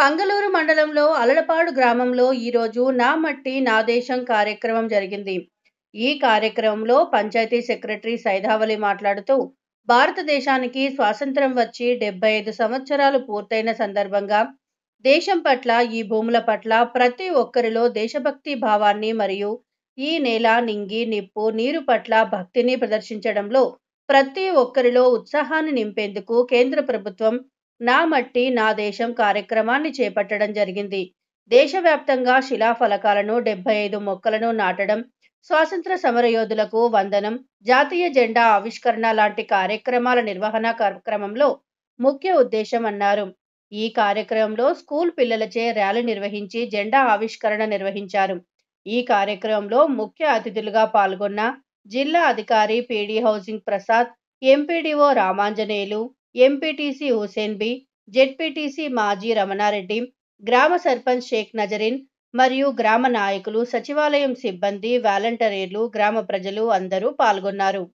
పంగలూరు మండలంలో అలలపాడు గ్రామంలో ఈరోజు నా మట్టి నా దేశం కార్యక్రమం జరిగింది ఈ కార్యక్రమంలో పంచాయతీ సెక్రటరీ సైదావలి మాట్లాడుతూ భారతదేశానికి స్వాతంత్రం వచ్చి డెబ్బై ఐదు సంవత్సరాలు పూర్తయిన సందర్భంగా దేశం పట్ల ఈ భూముల పట్ల ప్రతి ఒక్కరిలో దేశభక్తి భావాన్ని మరియు ఈ నేల నింగి నిప్పు నీరు పట్ల భక్తిని ప్రదర్శించడంలో ప్రతి ఒక్కరిలో ఉత్సాహాన్ని నింపేందుకు కేంద్ర ప్రభుత్వం నా మట్టి నా దేశం కార్యక్రమాన్ని చేపట్టడం జరిగింది దేశవ్యాప్తంగా శిలాఫలకాలను డెబ్బై ఐదు మొక్కలను నాటడం స్వాతంత్ర సమరయోధులకు వందనం జాతీయ జెండా ఆవిష్కరణ లాంటి కార్యక్రమాల నిర్వహణ కార్యక్రమంలో ముఖ్య ఉద్దేశం అన్నారు ఈ కార్యక్రమంలో స్కూల్ పిల్లలచే ర్యాలీ నిర్వహించి జెండా ఆవిష్కరణ నిర్వహించారు ఈ కార్యక్రమంలో ముఖ్య అతిథులుగా పాల్గొన్న జిల్లా అధికారి PD housing Prasad MPDO Ramanjaneyulu MPTC Hussainbi ZPTC మాజీ రమణారెడ్డి గ్రామ సర్పంచ్ షేక్ నజరీన్ మరియు గ్రామ నాయకులు సచివాలయం సిబ్బంది వాలంటీర్లు గ్రామ ప్రజలు అందరూ పాల్గొన్నారు